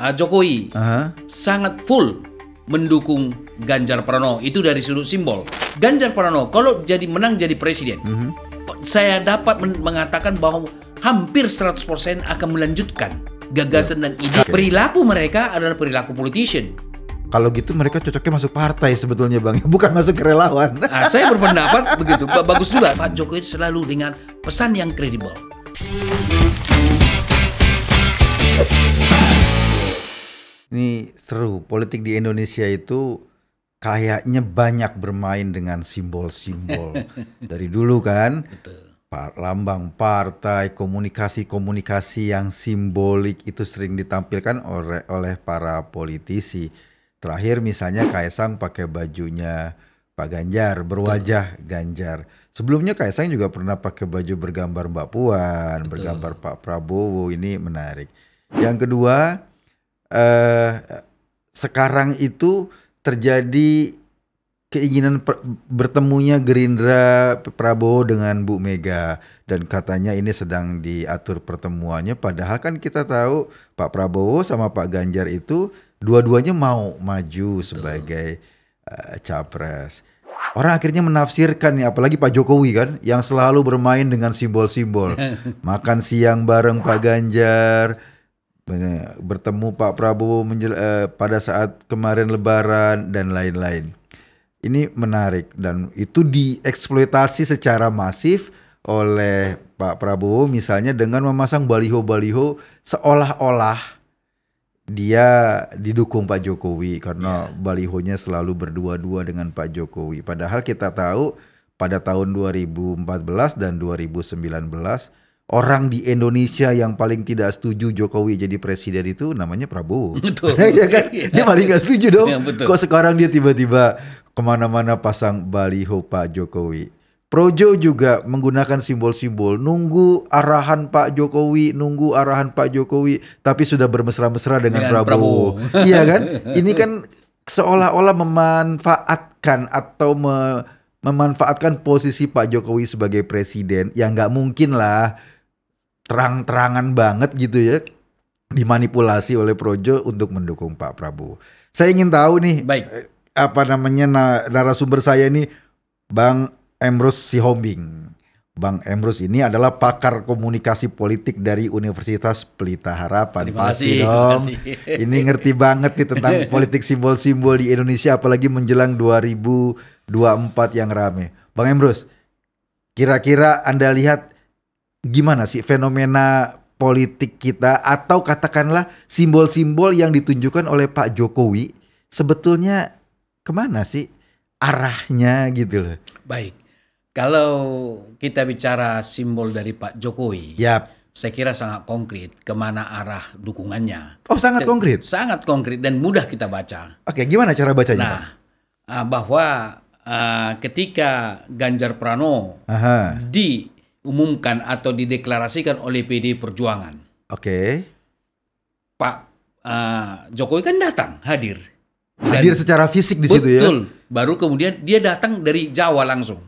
Ah, Jokowi uh-huh. sangat full mendukung Ganjar Pranowo itu dari sudut simbol. Ganjar Pranowo kalau jadi menang jadi presiden, uh-huh. saya dapat mengatakan bahwa hampir 100% akan melanjutkan gagasan yeah. dan ide. Okay. Perilaku mereka adalah perilaku politician. Kalau gitu mereka cocoknya masuk partai sebetulnya bang, bukan masuk ke relawan. Nah, saya berpendapat begitu, bagus juga Pak Jokowi selalu dengan pesan yang kredibel. Ini seru. Politik di Indonesia itu kayaknya banyak bermain dengan simbol-simbol dari dulu kan. Betul. Lambang partai, komunikasi-komunikasi yang simbolik itu sering ditampilkan oleh oleh para politisi. Terakhir misalnya Kaisang pakai bajunya Pak Ganjar, berwajah Betul. Ganjar. Sebelumnya Kaisang juga pernah pakai baju bergambar Mbak Puan, Betul. bergambar Pak Prabowo. Ini menarik. Yang kedua, eh, sekarang itu terjadi keinginan per, bertemunya Gerindra Prabowo dengan Bu Mega dan katanya ini sedang diatur pertemuannya padahal kan kita tahu Pak Prabowo sama Pak Ganjar itu dua-duanya mau maju sebagai uh, capres. Orang akhirnya menafsirkan nih apalagi Pak Jokowi kan yang selalu bermain dengan simbol-simbol. Makan siang bareng Pak Ganjar, bertemu Pak Prabowo menjel, uh, pada saat kemarin Lebaran dan lain-lain. Ini menarik dan itu dieksploitasi secara masif oleh Pak Prabowo misalnya dengan memasang baliho-baliho seolah-olah dia didukung Pak Jokowi karena yeah. balihonya selalu berdua-dua dengan Pak Jokowi. Padahal kita tahu pada tahun 2014 dan 2019 orang di Indonesia yang paling tidak setuju Jokowi jadi presiden itu namanya Prabowo. Betul. ya kan? Iya. Dia paling gak setuju dong. Ya, Kok sekarang dia tiba-tiba kemana-mana pasang baliho Pak Jokowi. Projo juga menggunakan simbol-simbol, nunggu arahan Pak Jokowi, nunggu arahan Pak Jokowi, tapi sudah bermesra-mesra dengan, dengan Prabowo. Prabowo. iya kan? Ini kan seolah-olah memanfaatkan atau me memanfaatkan posisi Pak Jokowi sebagai presiden yang nggak mungkin lah terang-terangan banget gitu ya dimanipulasi oleh Projo untuk mendukung Pak Prabowo. Saya ingin tahu nih Baik. Eh, apa namanya narasumber saya ini Bang Emrus Sihombing. Bang Emrus ini adalah pakar komunikasi politik dari Universitas Pelita Harapan. Terima Pasti dong. Terima kasih. Ini ngerti banget nih tentang politik simbol-simbol di Indonesia apalagi menjelang 2024 yang rame. Bang Emrus, kira-kira Anda lihat gimana sih fenomena politik kita atau katakanlah simbol-simbol yang ditunjukkan oleh Pak Jokowi sebetulnya kemana sih arahnya gitu loh. Baik, kalau kita bicara simbol dari Pak Jokowi, Yap. saya kira sangat konkret kemana arah dukungannya. Oh sangat konkret? Sangat konkret dan mudah kita baca. Oke, gimana cara bacanya? Nah, Pak? Ah, bahwa uh, ketika Ganjar Pranowo Aha. di diumumkan atau dideklarasikan oleh PD Perjuangan. Oke. Okay. Pak uh, Jokowi kan datang hadir. Dan hadir secara fisik di betul, situ ya. Betul. Baru kemudian dia datang dari Jawa langsung.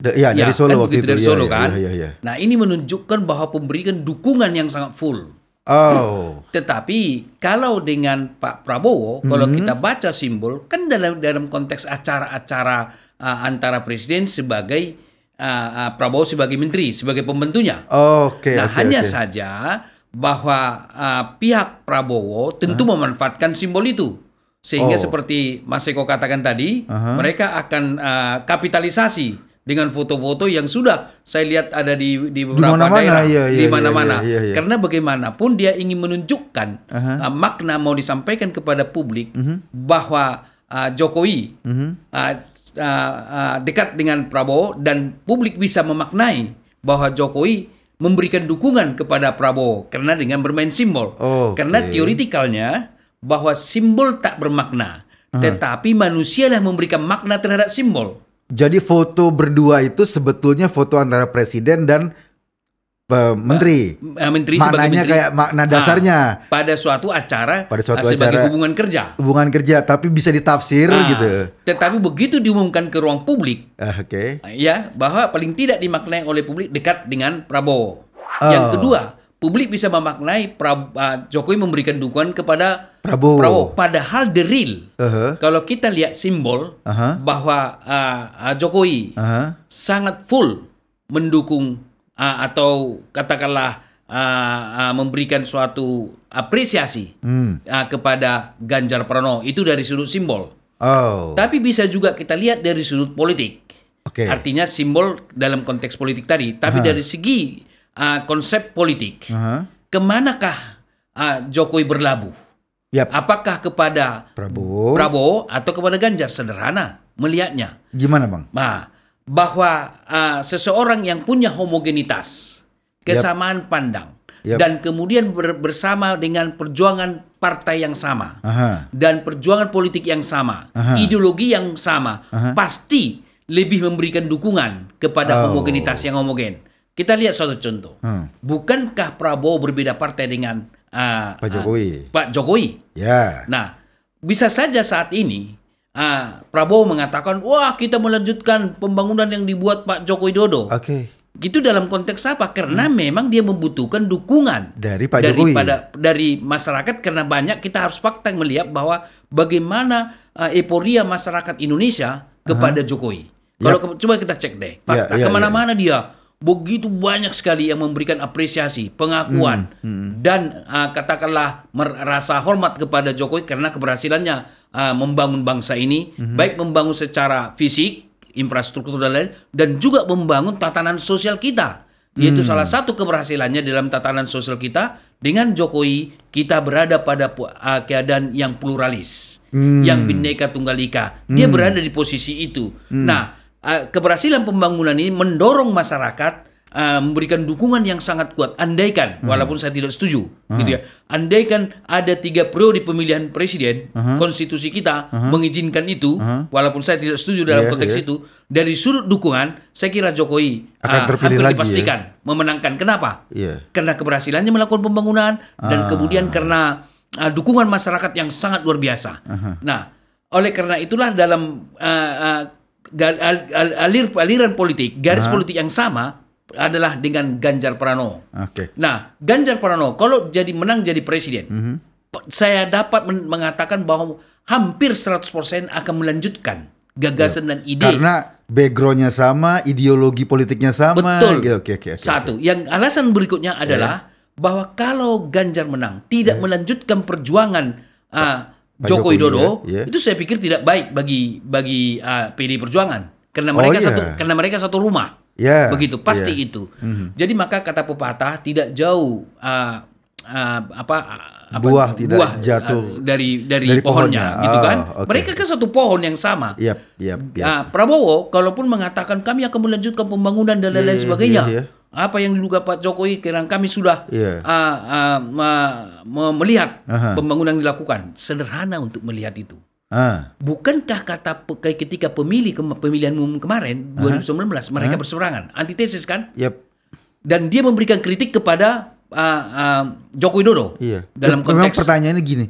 Da, iya, ya, ya, dari Solo kan, waktu gitu, itu. Dari iya, Solo ya, kan. Ya, ya, ya. Nah ini menunjukkan bahwa pemberikan dukungan yang sangat full. Oh. Tetapi kalau dengan Pak Prabowo, kalau mm -hmm. kita baca simbol, kan dalam dalam konteks acara-acara uh, antara presiden sebagai uh, Prabowo sebagai menteri, sebagai pembentunya. Oh, Oke. Okay, nah, okay, hanya okay. saja bahwa uh, pihak Prabowo tentu huh? memanfaatkan simbol itu sehingga oh. seperti Mas Eko katakan tadi, uh -huh. mereka akan uh, kapitalisasi dengan foto-foto yang sudah saya lihat ada di di beberapa di mana -mana, daerah iya, iya, di iya, mana-mana. Iya, iya, iya, iya. Karena bagaimanapun dia ingin menunjukkan uh -huh. uh, makna mau disampaikan kepada publik uh mhm. -huh. bahwa uh, Jokowi uh -huh. uh, uh, uh, dekat dengan Prabowo dan publik bisa memaknai bahwa Jokowi memberikan dukungan kepada Prabowo karena dengan bermain simbol. Oh, okay. Karena teoritikalnya bahwa simbol tak bermakna, hmm. tetapi yang memberikan makna terhadap simbol. Jadi foto berdua itu sebetulnya foto antara presiden dan menteri. Uh, menteri Maknanya kayak makna ah, dasarnya. pada suatu acara pada suatu ah, sebagai acara, hubungan kerja. Hubungan kerja tapi bisa ditafsir ah, gitu. Tetapi begitu diumumkan ke ruang publik. Uh, Oke. Okay. Ya, bahwa paling tidak dimaknai oleh publik dekat dengan Prabowo. Oh. Yang kedua, publik bisa memaknai Prab, Jokowi memberikan dukungan kepada Prabowo. Prabowo. Padahal the real, uh -huh. kalau kita lihat simbol uh -huh. bahwa uh, Jokowi uh -huh. sangat full mendukung uh, atau katakanlah uh, uh, memberikan suatu apresiasi hmm. uh, kepada Ganjar Pranowo itu dari sudut simbol. Oh. Tapi bisa juga kita lihat dari sudut politik. Okay. Artinya simbol dalam konteks politik tadi, tapi uh -huh. dari segi uh, konsep politik, uh -huh. kemanakah uh, Jokowi berlabuh? Yep. Apakah kepada Prabowo. Prabowo atau kepada Ganjar? Sederhana melihatnya. Gimana bang? Nah, bahwa uh, seseorang yang punya homogenitas, kesamaan yep. pandang, yep. dan kemudian ber bersama dengan perjuangan partai yang sama Aha. dan perjuangan politik yang sama, Aha. ideologi yang sama, Aha. pasti lebih memberikan dukungan kepada oh. homogenitas yang homogen. Kita lihat suatu contoh. Hmm. Bukankah Prabowo berbeda partai dengan uh, Pak Jokowi? Uh, Pak Jokowi. Ya. Yeah. Nah, bisa saja saat ini Ah, Prabowo mengatakan, wah kita melanjutkan pembangunan yang dibuat Pak Joko Widodo. Oke. Okay. Itu dalam konteks apa? Karena hmm. memang dia membutuhkan dukungan dari Pak Jokowi. daripada dari masyarakat karena banyak kita harus fakta melihat bahwa bagaimana uh, euforia masyarakat Indonesia kepada uh Jokowi. Ya. Kalau yep. coba kita cek deh ya, fakta yeah, yeah, kemana-mana yeah. dia begitu banyak sekali yang memberikan apresiasi, pengakuan hmm, hmm. dan uh, katakanlah merasa hormat kepada Jokowi karena keberhasilannya uh, membangun bangsa ini, mm-hmm. baik membangun secara fisik, infrastruktur dan lain, dan juga membangun tatanan sosial kita. Yaitu mm. salah satu keberhasilannya dalam tatanan sosial kita dengan Jokowi kita berada pada uh, keadaan yang pluralis, mm. yang bineka tunggal ika. Dia hmm. berada di posisi itu. Mm. Nah, uh, keberhasilan pembangunan ini mendorong masyarakat uh, memberikan dukungan yang sangat kuat. Andaikan, hmm. walaupun saya tidak setuju, hmm. gitu ya. Andaikan ada tiga periode pemilihan presiden, uh konstitusi kita uh mengizinkan itu, uh walaupun saya tidak setuju dalam yeah, konteks yeah. itu. Dari sudut dukungan, saya kira Jokowi akan uh, terpilih hampir lagi, ya? dipastikan ya? memenangkan. Kenapa? Yeah. Karena keberhasilannya melakukan pembangunan ah. dan kemudian karena uh, dukungan masyarakat yang sangat luar biasa. Uh -huh. Nah, oleh karena itulah dalam uh, uh, alir aliran politik garis uh -huh. politik yang sama adalah dengan Ganjar Pranowo. Okay. Nah, Ganjar Pranowo kalau jadi menang jadi presiden, mm -hmm. saya dapat mengatakan bahwa hampir 100% akan melanjutkan gagasan yeah. dan ide. Karena backgroundnya sama, ideologi politiknya sama. Betul. Okay, okay, okay, Satu. Okay. Yang alasan berikutnya ya. adalah yeah. bahwa kalau Ganjar menang, tidak yeah. melanjutkan perjuangan uh, ah, Joko Widodo, ya? yeah. itu saya pikir tidak baik bagi bagi uh, ah, PD Perjuangan karena oh, mereka oh, iya. yeah. satu karena mereka satu rumah. Yeah. Begitu, pasti yeah. itu. Mm-hmm. Jadi maka kata pepatah tidak jauh uh, uh, apa ah, apa, buah tidak buah, jatuh uh, dari, dari dari pohonnya, pohonnya. gitu oh, kan okay. mereka kan satu pohon yang sama yep, yep, yep. Uh, Prabowo kalaupun mengatakan kami akan melanjutkan pembangunan dan lain-lain yeah, iya, sebagainya yeah, yeah. apa yang diduga Pak Jokowi kira kami sudah yeah. uh, uh, melihat uh-huh. pembangunan dilakukan sederhana untuk melihat itu Ah. Bukankah kata ketika pemilih ke pemilihan umum kemarin Aha. 2019 mereka Aha. berseberangan, antitesis kan? Yep. Dan dia memberikan kritik kepada uh, uh, Joko Widodo. Iya. Dalam konteks. pertanyaannya gini,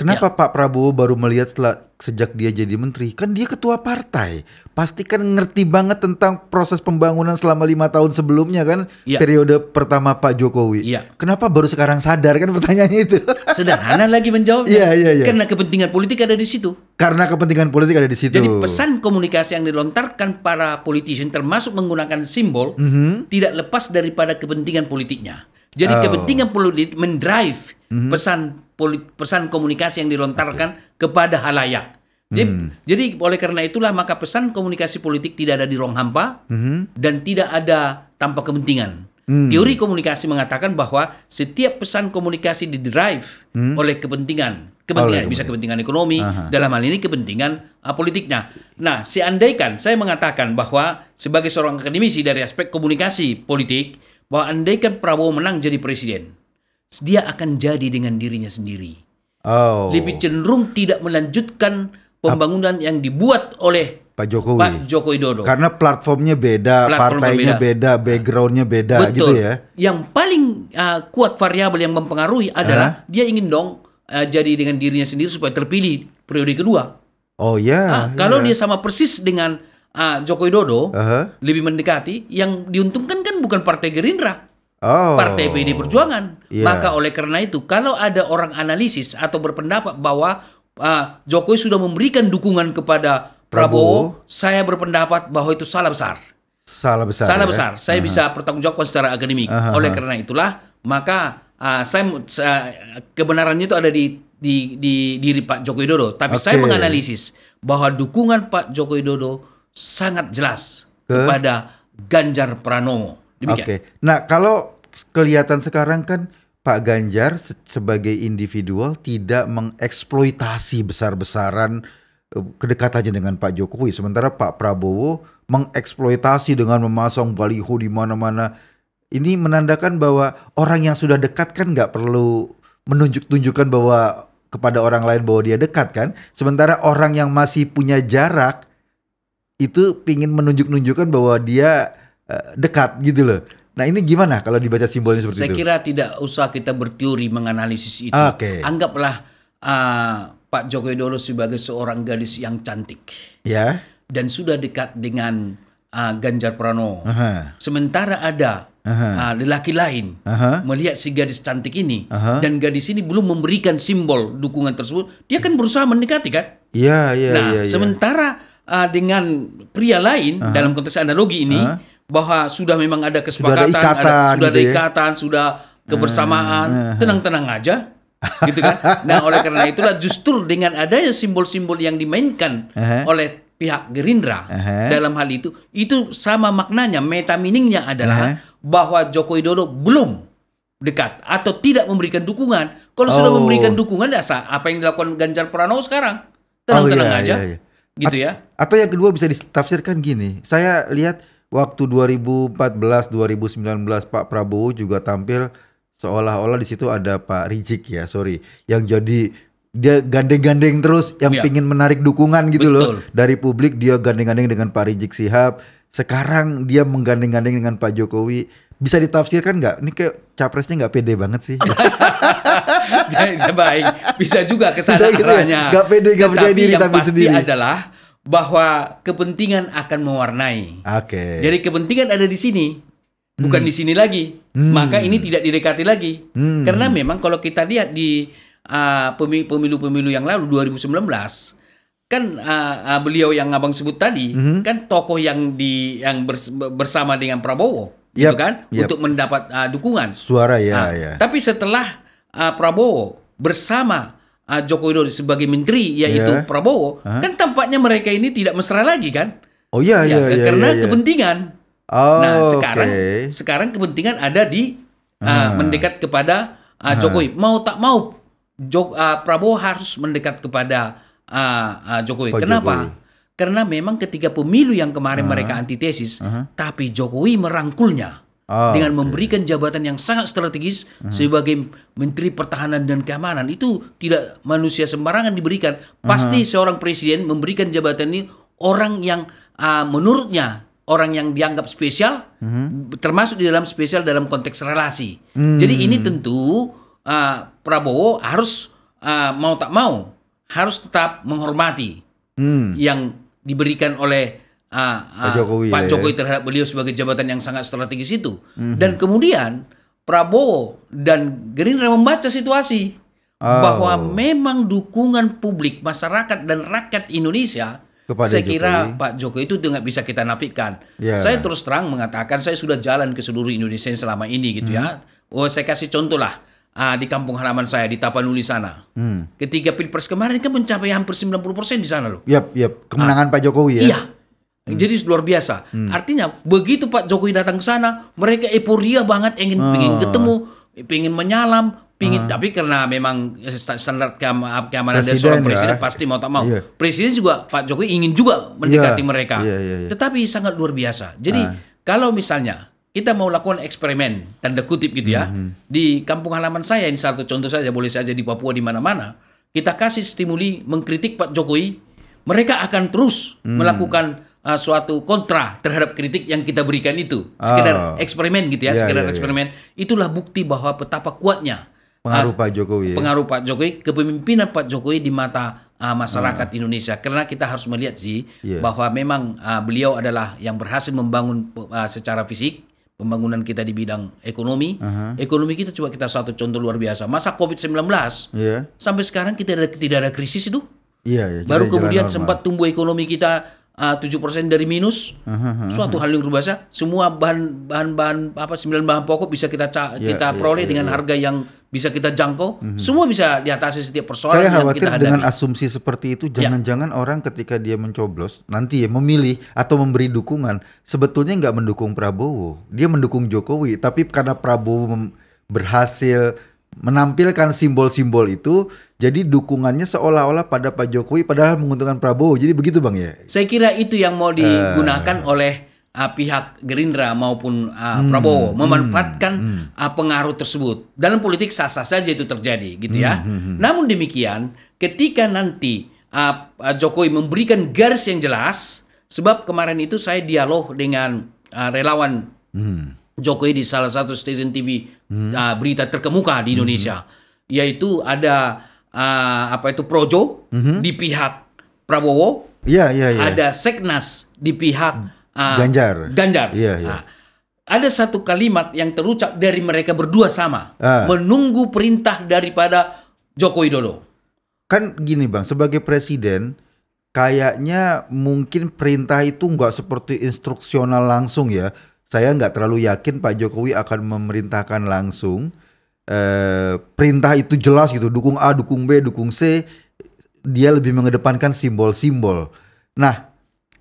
Kenapa ya. Pak Prabowo baru melihat setelah sejak dia jadi menteri? Kan dia ketua partai, pasti kan ngerti banget tentang proses pembangunan selama lima tahun sebelumnya kan ya. periode pertama Pak Jokowi. Ya. Kenapa baru sekarang sadar kan pertanyaannya itu? Sederhana lagi menjawabnya. Iya iya iya. Karena kepentingan politik ada di situ. Karena kepentingan politik ada di situ. Jadi pesan komunikasi yang dilontarkan para politisi termasuk menggunakan simbol mm -hmm. tidak lepas daripada kepentingan politiknya. Jadi oh. kepentingan politik mendrive mm-hmm. pesan polit, pesan komunikasi yang dilontarkan okay. kepada halayak. Jadi, hmm. jadi oleh karena itulah maka pesan komunikasi politik tidak ada di ruang hampa hmm. dan tidak ada tanpa kepentingan. Hmm. Teori komunikasi mengatakan bahwa setiap pesan komunikasi didrive hmm. oleh kepentingan, kepentingan oleh bisa kepentingan ekonomi Aha. dalam hal ini kepentingan uh, politiknya. Nah, seandainya saya mengatakan bahwa sebagai seorang akademisi dari aspek komunikasi politik bahwa andaikan Prabowo menang jadi presiden, dia akan jadi dengan dirinya sendiri. Oh. Lebih cenderung tidak melanjutkan pembangunan yang dibuat oleh Pak Jokowi. Pak Joko Widodo. Karena platformnya beda, Platform partainya beda, beda backgroundnya beda Betul. gitu ya. Yang paling uh, kuat variabel yang mempengaruhi adalah -huh. dia ingin dong uh, jadi dengan dirinya sendiri supaya terpilih periode kedua. Oh ya. Yeah, nah, yeah. kalau iya. dia sama persis dengan uh, Joko Widodo uh -huh. lebih mendekati yang diuntungkan kan bukan partai Gerindra oh. partai PD Perjuangan yeah. maka oleh karena itu kalau ada orang analisis atau berpendapat bahwa uh, Jokowi sudah memberikan dukungan kepada Prabowo, Prabowo saya berpendapat bahwa itu salah besar salah besar salah ya? besar saya uh -huh. bisa pertanggungjawabkan secara akademik uh -huh. oleh karena itulah maka uh, saya uh, kebenarannya itu ada di di di diri Pak Joko Widodo tapi okay. saya menganalisis bahwa dukungan Pak Joko Widodo sangat jelas Ke? kepada Ganjar Pranowo. Oke. Okay. Nah, kalau kelihatan sekarang kan Pak Ganjar sebagai individual tidak mengeksploitasi besar-besaran eh, kedekatannya dengan Pak Jokowi, sementara Pak Prabowo mengeksploitasi dengan memasang baliho di mana-mana. Ini menandakan bahwa orang yang sudah dekat kan nggak perlu menunjuk-tunjukkan bahwa kepada orang lain bahwa dia dekat kan. Sementara orang yang masih punya jarak itu pingin menunjuk-nunjukkan bahwa dia eh, dekat gitu loh. Nah ini gimana kalau dibaca simbolnya seperti Saya itu? Saya kira tidak usah kita berteori menganalisis itu. Okay. Anggaplah uh, Pak Jokowi Widodo sebagai seorang gadis yang cantik. Ya. Yeah. Dan sudah dekat dengan uh, Ganjar Pranowo. Uh -huh. Sementara ada uh, lelaki lain -huh. melihat si gadis cantik ini -huh. dan gadis ini belum memberikan simbol dukungan tersebut, dia kan berusaha mendekati kan? Iya, iya, Nah, yeah, yeah. sementara uh, dengan pria lain uh ah. -huh. dalam konteks analogi ini uh ah. -huh. bahwa sudah memang ada kesepakatan, sudah ada ikatan, ada, sudah, gitu ada ya? ikatan sudah kebersamaan, tenang-tenang uh -huh. aja gitu kan. Nah, oleh karena itulah justru dengan adanya simbol-simbol yang dimainkan uh -huh. oleh pihak Gerindra uh -huh. dalam hal itu itu sama maknanya, meta meaningnya adalah uh -huh. bahwa Joko Widodo belum dekat atau tidak memberikan dukungan. Kalau oh. sudah memberikan dukungan, dasar apa yang dilakukan Ganjar Pranowo sekarang? Oh, tenang-tenang oh, iya, aja. Iya, iya gitu ya. Atau yang kedua bisa ditafsirkan gini. Saya lihat waktu 2014 2019 Pak Prabowo juga tampil seolah-olah di situ ada Pak Rizik ya, sorry, yang jadi dia gandeng-gandeng terus yang ya. pingin menarik dukungan gitu Betul. loh dari publik dia gandeng-gandeng dengan Pak Rizik Sihab sekarang dia menggandeng-gandeng dengan Pak Jokowi bisa ditafsirkan nggak? Ini ke capresnya nggak pede banget sih. Baik, bisa juga kesadarannya gitu ya? nggak pede, gak percaya diri yang tapi pasti sendiri. adalah bahwa kepentingan akan mewarnai. Oke. Okay. Jadi kepentingan ada di sini, bukan hmm. di sini lagi. Hmm. Maka ini tidak didekati lagi. Hmm. Karena memang kalau kita lihat di ah, pemilu-pemilu uh, pemilu -pemilu yang lalu 2019 kan uh, uh, beliau yang abang sebut tadi mm-hmm. kan tokoh yang di yang bers, bersama dengan Prabowo yep, gitu kan yep. untuk mendapat uh, dukungan suara ya nah, ya tapi setelah uh, Prabowo bersama uh, Joko Widodo sebagai menteri yaitu yeah. Prabowo huh? kan tampaknya mereka ini tidak mesra lagi kan oh iya ya, iya ya, ya, karena ya, ya. kepentingan nah, oh, nah sekarang okay. sekarang kepentingan ada di uh, mendekat kepada uh, Jokowi mau tak mau Jok, uh, Prabowo harus mendekat kepada uh, uh, Jokowi. Pak oh, Kenapa? Jokowi. Karena memang ketika pemilu yang kemarin uh-huh. mereka antitesis, uh-huh. tapi Jokowi merangkulnya oh, dengan okay. memberikan jabatan yang sangat strategis uh-huh. sebagai Menteri Pertahanan dan Keamanan. Itu tidak manusia sembarangan diberikan. Pasti uh-huh. seorang presiden memberikan jabatan ini orang yang uh, menurutnya orang yang dianggap spesial, uh-huh. termasuk di dalam spesial dalam konteks relasi. Hmm. Jadi ini tentu uh, Prabowo harus uh, mau tak mau harus tetap menghormati hmm. yang diberikan oleh uh, uh, Pak Jokowi, Pak ya, ya. Jokowi ya. terhadap beliau sebagai jabatan yang sangat strategis itu. Hmm. Dan kemudian Prabowo dan Gerindra membaca situasi oh. bahwa memang dukungan publik masyarakat dan rakyat Indonesia kepada saya kira Jokowi. Pak Jokowi itu tidak bisa kita nafikan. Yeah. Saya terus terang mengatakan saya sudah jalan ke seluruh Indonesia selama ini gitu ya. hmm. ya. Oh saya kasih contoh lah uh, di kampung halaman saya di Tapanuli sana. Hmm. Ketika pilpres kemarin kan mencapai hampir 90 persen di sana loh. iya. Yep. Kemenangan uh, Pak Jokowi ya. Iya. Hmm. Jadi luar biasa. Hmm. Artinya begitu Pak Jokowi datang ke sana, mereka euforia banget ingin oh. Ah. pengen ketemu, pengen menyalam, pingin uh. tapi karena memang standar keamanan dari seorang ya. presiden ya. pasti mau tak mau. Yeah. Presiden juga Pak Jokowi ingin juga mendekati yeah. mereka. Yeah, yeah, yeah. Tetapi sangat luar biasa. Jadi uh. kalau misalnya kita mau lakukan eksperimen tanda kutip gitu ya mm -hmm. di kampung halaman saya ini satu contoh saja boleh saja di Papua di mana-mana kita kasih stimuli mengkritik Pak Jokowi mereka akan terus mm. melakukan uh, suatu kontra terhadap kritik yang kita berikan itu sekedar oh. eksperimen gitu ya yeah, sekedar yeah, iya. eksperimen yeah. itulah bukti bahwa betapa kuatnya pengaruh uh, Pak Jokowi ya. pengaruh Pak Jokowi kepemimpinan Pak Jokowi di mata uh, masyarakat uh. Indonesia karena kita harus melihat sih yeah. bahwa memang uh, beliau adalah yang berhasil membangun uh, secara fisik pembangunan kita di bidang ekonomi. Uh-huh. Ekonomi kita coba kita satu contoh luar biasa. Masa Covid-19 yeah. sampai sekarang kita ada, tidak ada krisis itu. Iya, yeah, yeah, Baru kemudian sempat tumbuh ekonomi kita Ah, tujuh persen dari minus uh-huh. suatu hal yang berbahasa semua bahan bahan bahan apa sembilan bahan pokok bisa kita ca- yeah, kita ya, peroleh yeah, dengan yeah. harga yang bisa kita jangkau uh-huh. semua bisa diatasi setiap persoalan saya khawatir kita hadapi. dengan asumsi seperti itu ya. jangan-jangan yeah. orang ketika dia mencoblos nanti ya memilih atau memberi dukungan sebetulnya nggak mendukung Prabowo dia mendukung Jokowi tapi karena Prabowo berhasil menampilkan simbol-simbol itu jadi dukungannya seolah-olah pada Pak Jokowi padahal menguntungkan Prabowo. Jadi begitu Bang ya? Saya kira itu yang mau eh. digunakan uh, oleh uh, pihak Gerindra maupun uh, hmm, Prabowo hmm. memanfaatkan hmm, uh, pengaruh tersebut. Dalam politik sah-sah saja itu terjadi gitu ya. Hmm, hmm, hmm. Namun demikian ketika nanti uh, Jokowi memberikan garis yang jelas sebab kemarin itu saya dialog dengan uh, relawan hmm. Jokowi di salah satu stasiun TV hmm. uh, berita terkemuka di hmm. Indonesia hmm. yaitu ada uh, apa itu Projo mm-hmm. di pihak Prabowo. Iya, iya, iya. Ada Seknas di pihak uh, Ganjar. Ganjar. Iya, iya. Nah, ada satu kalimat yang terucap dari mereka berdua sama, ah. menunggu perintah daripada Joko Widodo. Kan gini Bang, sebagai presiden kayaknya mungkin perintah itu nggak seperti instruksional langsung ya. Saya nggak terlalu yakin Pak Jokowi akan memerintahkan langsung Eh, perintah itu jelas gitu, dukung A, dukung B, dukung C, dia lebih mengedepankan simbol-simbol. Nah,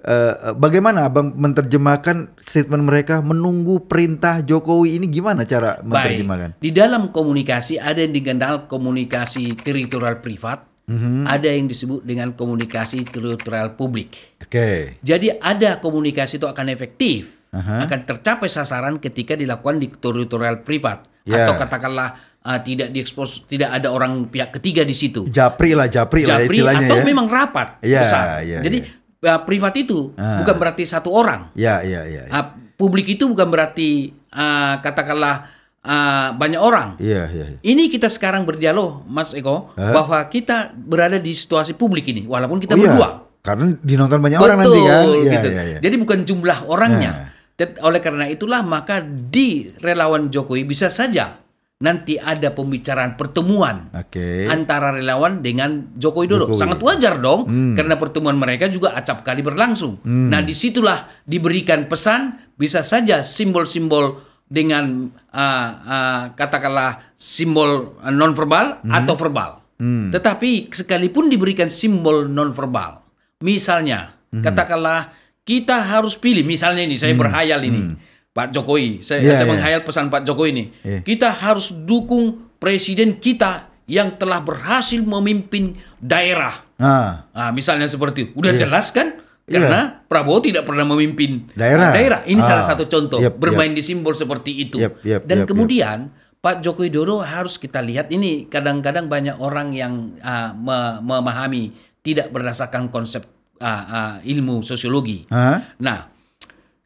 eh, eh, bagaimana Abang menerjemahkan statement mereka menunggu perintah Jokowi ini gimana cara menerjemahkan? Baik. Di dalam komunikasi ada yang digendal komunikasi teritorial privat, Mm-hmm. Ada yang disebut dengan komunikasi teritorial publik. Oke. Okay. Jadi ada komunikasi itu akan efektif, uh-huh. akan tercapai sasaran ketika dilakukan di teritorial privat yeah. atau katakanlah uh, tidak diekspos, tidak ada orang pihak ketiga di situ. Japri lah, japri, japri lah istilahnya atau ya. memang rapat yeah, besar. Yeah, Jadi yeah. Ya. Uh, privat itu uh. bukan berarti satu orang. Ya, yeah, ya, ya, ya. Ah, publik itu bukan berarti uh, katakanlah uh, banyak orang. Iya, iya. yeah. Ini kita sekarang berdialog, Mas Eko, huh? Eh? bahwa kita berada di situasi publik ini, walaupun kita oh, iya. berdua. Yeah. Karena dinonton banyak Betul, orang nanti kan. gitu. yeah, yeah. Jadi bukan jumlah orangnya. Yeah. Oleh karena itulah maka di relawan Jokowi bisa saja nanti ada pembicaraan pertemuan okay. antara relawan dengan Jokowi dulu Jokowi. Sangat wajar dong hmm. karena pertemuan mereka juga acap kali berlangsung. Hmm. Nah, disitulah diberikan pesan bisa saja simbol-simbol dengan uh, uh, katakanlah simbol ah, non verbal hmm. atau verbal. Hmm. Tetapi sekalipun diberikan simbol non verbal, misalnya hmm. katakanlah kita harus pilih, misalnya ini saya hmm. berhayal ini, hmm. Pak Jokowi, saya, yeah, saya yeah. menghayal pesan Pak Jokowi ini. Yeah. Kita harus dukung presiden kita yang telah berhasil memimpin daerah. Ah. Nah, misalnya seperti, udah yeah. jelas kan? Iya. Karena yeah. Prabowo tidak pernah memimpin daerah. daerah. Ini ah. salah satu contoh yep, bermain yep. di simbol seperti itu. Yep, yep, Dan yep, kemudian yep. Pak Jokowi Dodo harus kita lihat ini kadang-kadang banyak orang yang uh, memahami tidak berdasarkan konsep uh, uh, ilmu sosiologi. Huh? Nah,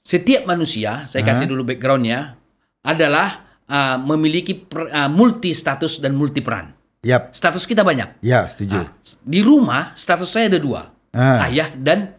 setiap manusia, saya huh? kasih dulu backgroundnya, adalah uh, memiliki per, uh, multi status dan multi peran. Yep. Status kita banyak. Ya, setuju. Nah, di rumah status saya ada dua, -huh. ayah dan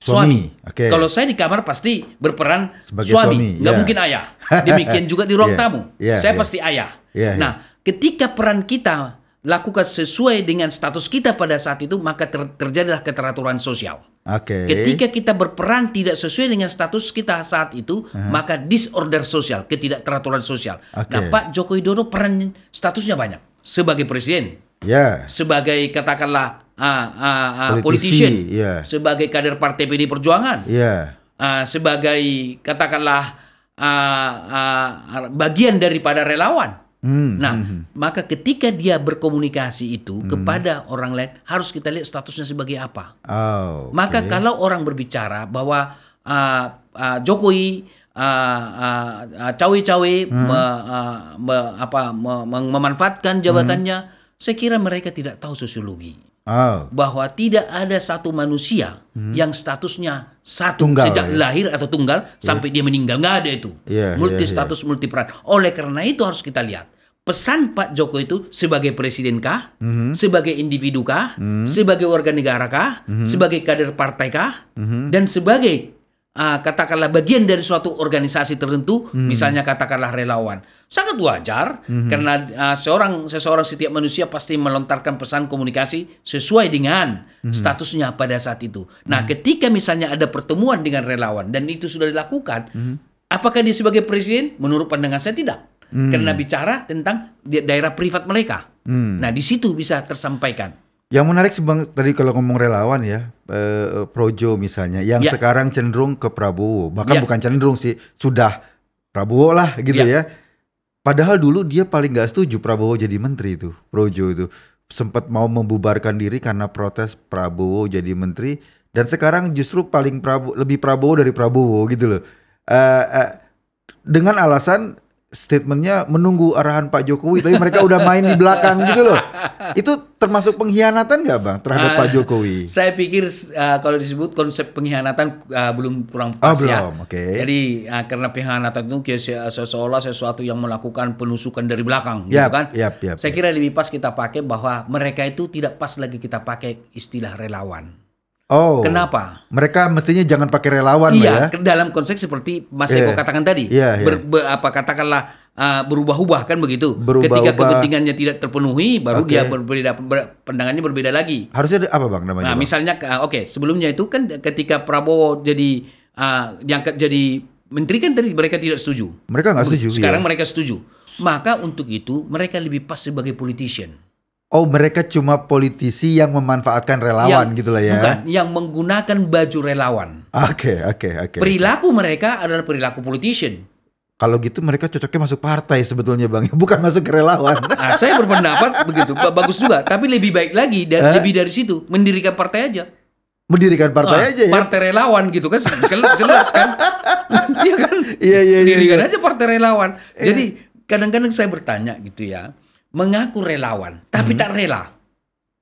suami. suami. Okay. Kalau saya di kamar pasti berperan Sebagai suami, suami. nggak yeah. mungkin ayah. Demikian juga di ruang yeah. tamu, yeah. saya yeah. pasti ayah. Yeah. Ya. Nah, ketika peran kita lakukan sesuai dengan status kita pada saat itu maka ter terjadilah keteraturan sosial. Oke. Okay. Ketika kita berperan tidak sesuai dengan status kita saat itu, uh -huh. maka disorder sosial, ketidakteraturan sosial. Okay. Nah, Pak Joko Widodo peran statusnya banyak sebagai presiden, yeah. sebagai katakanlah uh, uh, uh, ya. yeah. sebagai kader partai PD Perjuangan, yeah. Ya. uh, sebagai katakanlah uh, uh, bagian daripada relawan. Hmm, nah, hmm, hmm. maka ketika dia berkomunikasi itu hmm. kepada orang lain harus kita lihat statusnya sebagai apa. Oh, okay. Maka kalau orang berbicara bahwa uh, uh, Jokowi ah, cawe-cawe uh, uh, hmm. me, uh, me, apa, me, memanfaatkan hmm. jabatannya, hmm. saya kira mereka tidak tahu sosiologi. Oh. Bahwa tidak ada satu manusia hmm. yang statusnya satu tunggal, sejak ya? lahir atau tunggal yeah. sampai dia meninggal nggak ada itu. Yeah, iya, multi yeah, status yeah. multi peran. Oleh karena itu harus kita lihat pesan Pak Joko itu sebagai presiden kah, mm -hmm. sebagai individu kah, mm -hmm. sebagai warga negara kah, mm -hmm. sebagai kader partai kah, mm -hmm. dan sebagai uh, katakanlah bagian dari suatu organisasi tertentu, mm -hmm. misalnya katakanlah relawan, sangat wajar mm -hmm. karena uh, seorang seseorang setiap manusia pasti melontarkan pesan komunikasi sesuai dengan mm -hmm. statusnya pada saat itu. Nah, mm -hmm. ketika misalnya ada pertemuan dengan relawan dan itu sudah dilakukan, mm -hmm. apakah dia sebagai presiden? Menurut pandangan saya tidak hmm. karena bicara tentang daerah privat mereka. Hmm. Nah, di situ bisa tersampaikan. Yang menarik sebang tadi kalau ngomong relawan ya, eh, eh, Projo misalnya, yang ya. sekarang cenderung ke Prabowo, bahkan ya. bukan cenderung sih, sudah Prabowo lah gitu ya. ya. Padahal dulu dia paling nggak setuju Prabowo jadi menteri itu, Projo itu sempat mau membubarkan diri karena protes Prabowo jadi menteri dan sekarang justru paling Prabowo lebih Prabowo dari Prabowo gitu loh. Uh, uh, dengan alasan statementnya menunggu arahan Pak Jokowi, tapi mereka udah main di belakang gitu loh. Itu termasuk pengkhianatan nggak bang terhadap uh, Pak Jokowi? Saya pikir uh, kalau disebut konsep pengkhianatan uh, belum kurang pas oh, belum. ya. okay. Jadi uh, karena pengkhianatan itu seolah sesuatu yang melakukan penusukan dari belakang, yep, gitu kan? Yep, yep, saya yep. kira lebih pas kita pakai bahwa mereka itu tidak pas lagi kita pakai istilah relawan. Oh. Kenapa? Mereka mestinya jangan pakai relawan iya, ya. dalam konteks seperti Mas yeah. Eko eh. katakan tadi. Yeah, yeah. Ber, ber, apa katakanlah uh, berubah-ubah kan begitu. Berubah Ketika kepentingannya tidak terpenuhi baru okay. dia berbeda ber, pandangannya berbeda lagi. Harusnya ada apa Bang namanya? Nah, misalnya uh, oke, okay, sebelumnya itu kan ketika Prabowo jadi uh, diangkat jadi menteri kan tadi mereka tidak setuju. Mereka nggak setuju. Sekarang iya. mereka setuju. Maka untuk itu mereka lebih pas sebagai politician. Oh mereka cuma politisi yang memanfaatkan relawan yang, gitu lah ya? Bukan, yang menggunakan baju relawan. Oke okay, oke okay, oke. Okay, perilaku okay. mereka adalah perilaku politician. Kalau gitu mereka cocoknya masuk partai sebetulnya bang, bukan masuk ke relawan. Nah, saya berpendapat begitu, bagus juga. Tapi lebih baik lagi dan eh? lebih dari situ mendirikan partai aja. Mendirikan partai nah, aja ya. Partai relawan gitu kan, jelas kan? Iya kan? Iya iya. iya, iya. Mendirikan iya. aja partai relawan. Iya. Jadi kadang-kadang saya bertanya gitu ya mengaku relawan tapi hmm. tak rela.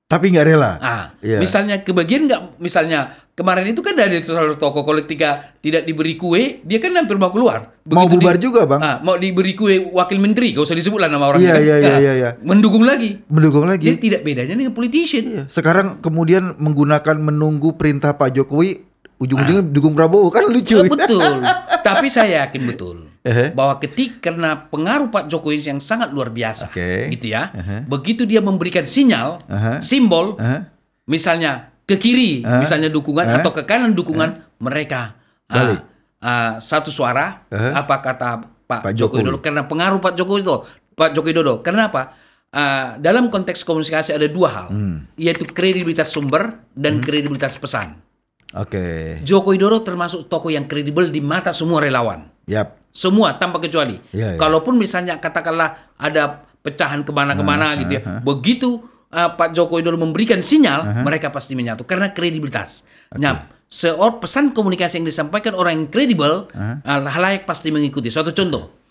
Tapi nggak rela. Ah, yeah. misalnya kebagian nggak, misalnya kemarin itu kan dari salah toko kolektika tidak diberi kue, dia kan hampir mau keluar. Begitu mau bubar di, juga bang. Ah, mau diberi kue wakil menteri, gak usah disebut lah nama orang. Iya kan. iya iya, ah, iya iya. Mendukung lagi. Mendukung lagi. Jadi tidak bedanya dengan politician. yeah. Sekarang kemudian menggunakan menunggu perintah Pak Jokowi, ujung-ujungnya ah. dukung Prabowo kan lucu. Oh, betul. Tapi saya yakin betul uh-huh. bahwa ketika karena pengaruh Pak Jokowi yang sangat luar biasa, okay. gitu ya. Uh-huh. Begitu dia memberikan sinyal, uh-huh. simbol, uh-huh. misalnya ke kiri, uh-huh. misalnya dukungan uh-huh. atau ke kanan dukungan, uh-huh. mereka Uh, uh, satu suara. Uh-huh. Apa kata Pak, Pak Jokowi Dodo? Karena pengaruh Pak Jokowi itu, Pak Jokowi Dodo. Karena Uh, dalam konteks komunikasi ada dua hal, hmm. yaitu kredibilitas sumber dan hmm. kredibilitas pesan. Oke. Okay. Joko Widodo termasuk tokoh yang kredibel di mata semua relawan. Yap. Semua tanpa kecuali. Ya, ya. Kalaupun misalnya katakanlah ada pecahan kemana-kemana nah, gitu ya. Uh, uh. Begitu uh, Pak Joko Widodo memberikan sinyal, uh -huh. mereka pasti menyatu karena kredibilitas. Okay. Nah, seor pesan komunikasi yang disampaikan orang yang kredibel, uh-huh. uh -huh. uh, layak pasti mengikuti. Suatu contoh.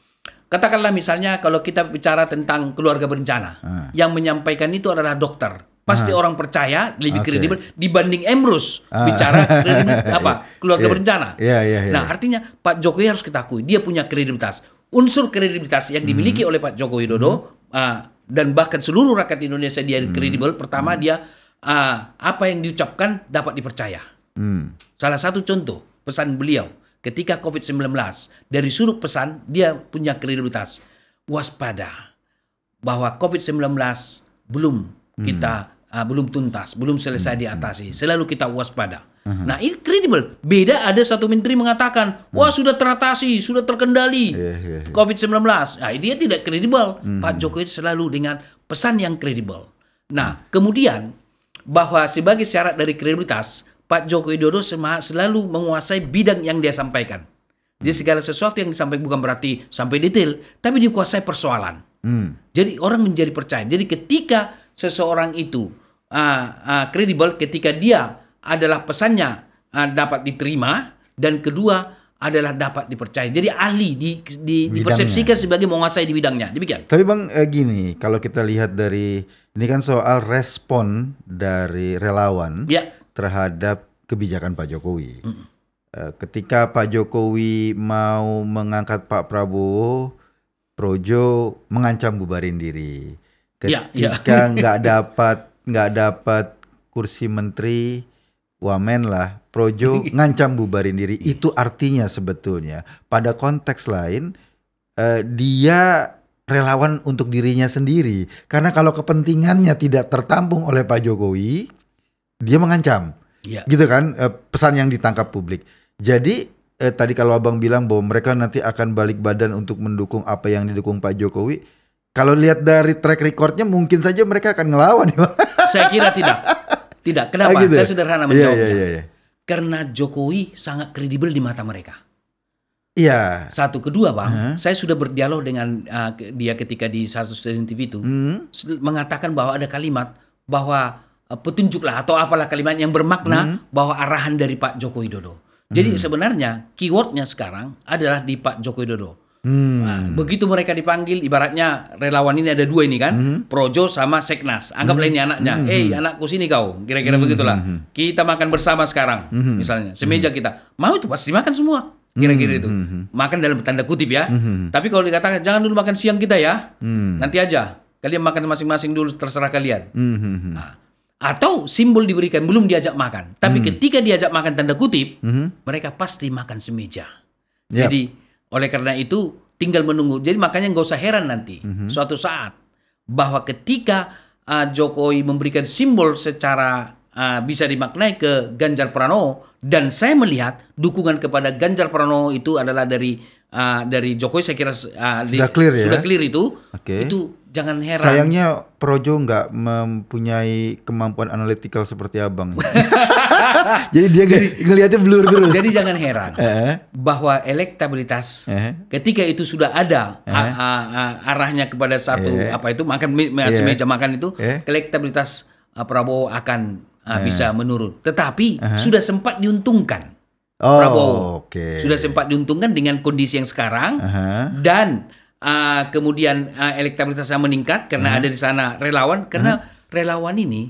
Katakanlah misalnya kalau kita bicara tentang keluarga berencana, uh. yang menyampaikan itu adalah dokter pasti ah. orang percaya lebih okay. kredibel dibanding Emrus ah. bicara apa iya. keluarga yeah. berencana. Yeah, yeah, yeah. Nah artinya Pak Jokowi harus kita akui dia punya kredibilitas. Unsur kredibilitas yang hmm. dimiliki mm. oleh Pak Jokowi Dodo mm. uh, dan bahkan seluruh rakyat Indonesia dia mm. kredibel. Pertama mm. dia uh, apa yang diucapkan dapat dipercaya. Mm. Salah satu contoh pesan beliau ketika COVID-19 dari sudut pesan dia punya kredibilitas waspada bahwa COVID-19 belum Hmm. kita hmm. uh, belum tuntas, belum selesai hmm. diatasi. Hmm, hmm. Selalu kita waspada. uh Nah, ini kredibel. Beda ada satu menteri mengatakan, "Wah, sudah teratasi, sudah terkendali yeah, yeah, yeah. COVID-19." Nah, dia tidak kredibel. Hmm. Pak Jokowi selalu dengan pesan yang kredibel. Nah, kemudian bahwa sebagai syarat dari kredibilitas, Pak Jokowi Widodo selalu menguasai bidang yang dia sampaikan. Jadi segala sesuatu yang disampaikan bukan berarti sampai detail, tapi dikuasai persoalan. Hmm. Jadi orang menjadi percaya. Jadi ketika seseorang itu uh, uh, kredibel ketika dia adalah pesannya uh, dapat diterima dan kedua adalah dapat dipercaya. Jadi ahli di, di dipersepsikan sebagai menguasai di bidangnya. Demikian. Tapi Bang eh, gini, kalau kita lihat dari ini kan soal respon dari relawan ya. terhadap kebijakan Pak Jokowi. -mm. Ketika Pak Jokowi mau mengangkat Pak Prabowo, Projo mengancam bubarin diri ketika ya, ya. nggak yeah, dapat nggak dapat kursi menteri wamen lah projo ngancam bubarin diri iya. itu artinya sebetulnya pada konteks lain eh, dia relawan untuk dirinya sendiri karena kalau kepentingannya tidak tertampung oleh Pak Jokowi dia mengancam yeah. gitu kan eh, pesan yang ditangkap publik jadi eh, tadi kalau abang bilang bahwa mereka nanti akan balik badan untuk mendukung apa yang didukung Pak Jokowi kalau lihat dari track recordnya mungkin saja mereka akan ngelawan ya. Saya kira tidak. Tidak. Ah, Kenapa? gitu. Saya ya? sederhana iya, menjawabnya. Yeah, yeah, yeah, Karena Jokowi sangat kredibel di mata mereka. Iya. Satu kedua, Bang, uh -huh. saya sudah berdialog dengan uh, dia ketika di satu stasiun TV itu hmm. mengatakan bahwa ada kalimat bahwa uh, petunjuklah atau apalah kalimat yang bermakna hmm. bahwa arahan dari Pak Jokowi Dodo. Jadi hmm. sebenarnya keywordnya sekarang adalah di Pak Joko Widodo. Hmm. Nah, begitu mereka dipanggil, ibaratnya relawan ini ada dua ini kan, hmm. Projo sama Seknas. anggap hmm. ini anaknya. Hmm. Eh, anakku sini kau. Kira-kira hmm. begitulah. Hmm. Kita makan bersama sekarang, hmm. misalnya. Hmm. Semeja hmm. kita. Mau itu pasti makan semua. Kira-kira hmm. itu. Hmm. hmm. Makan dalam tanda kutip ya. Hmm. Tapi kalau dikatakan jangan dulu makan siang kita ya. Hmm. Nanti aja. Kalian makan masing-masing dulu terserah kalian. Hmm. Nah, atau simbol diberikan belum diajak makan. Tapi hmm. ketika diajak makan tanda kutip, hmm. mereka pasti makan semeja. Yep. Jadi oleh karena itu tinggal menunggu. Jadi makanya nggak usah heran nanti mm -hmm. suatu saat bahwa ketika uh, Jokowi memberikan simbol secara uh, bisa dimaknai ke Ganjar Pranowo dan saya melihat dukungan kepada Ganjar Pranowo itu adalah dari uh, dari Jokowi saya kira uh, sudah di, clear ya? sudah clear itu okay. itu jangan heran. Sayangnya Projo nggak mempunyai kemampuan analitikal seperti Abang. jadi dia jadi, ngelihatnya blur terus. Jadi jangan heran eh? bahwa elektabilitas eh? ketika itu sudah ada eh. arahnya kepada satu eh? apa itu makan meja makan itu elektabilitas uh, Prabowo akan uh, bisa menurun. Tetapi sudah sempat diuntungkan. Oh, Prabowo okay. sudah sempat diuntungkan dengan kondisi yang sekarang uh dan uh, kemudian uh, ah, elektabilitasnya meningkat karena -huh. Mhm. ada di sana relawan karena -huh. Mhm. relawan ini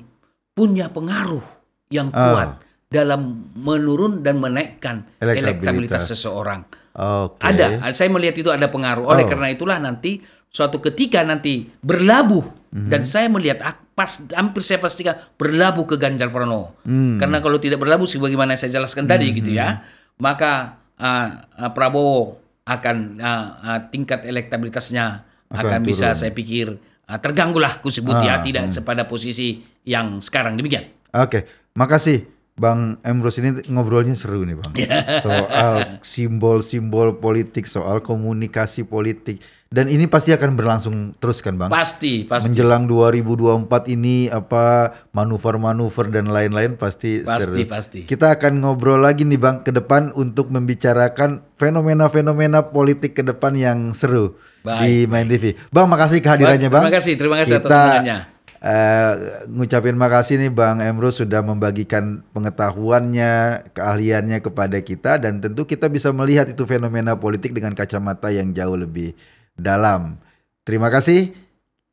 punya pengaruh yang ah. kuat dalam menurun dan menaikkan elektabilitas, elektabilitas seseorang. Okay. Ada, saya melihat itu ada pengaruh. Oleh oh. karena itulah nanti suatu ketika nanti berlabuh -huh. Mhm. dan saya melihat pas hampir saya pastikan berlabuh ke Ganjar Pranowo. -huh. Hmm. Karena kalau tidak berlabuh sebagaimana saya jelaskan -huh. tadi hmm, gitu ya, hmm. maka uh, uh, Prabowo akan uh, uh, tingkat elektabilitasnya akan, akan turun. bisa saya pikir uh, terganggu lah kusebut ah, ya ah, tidak hmm. sepada posisi yang sekarang demikian. Oke, okay. makasih. Bang Emrus ini ngobrolnya seru nih Bang. Iya. Soal simbol-simbol politik, soal komunikasi politik. Dan ini pasti akan berlangsung terus kan Bang? Pasti, pasti. Menjelang 2024 ini apa manuver-manuver dan lain-lain pasti, pasti seru. Pasti, pasti. Kita akan ngobrol lagi nih Bang ke depan untuk membicarakan fenomena-fenomena politik ke depan yang seru Baik. di Main TV. Bang, makasih kehadirannya Bang. Terima kasih, terima kasih Kita atas undangannya Uh, ngucapin makasih nih Bang Emro sudah membagikan pengetahuannya, keahliannya kepada kita dan tentu kita bisa melihat itu fenomena politik dengan kacamata yang jauh lebih dalam. Terima kasih.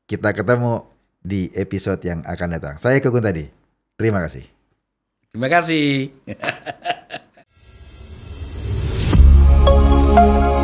Kita ketemu di episode yang akan datang. Saya Kegun tadi. Terima kasih. Terima kasih.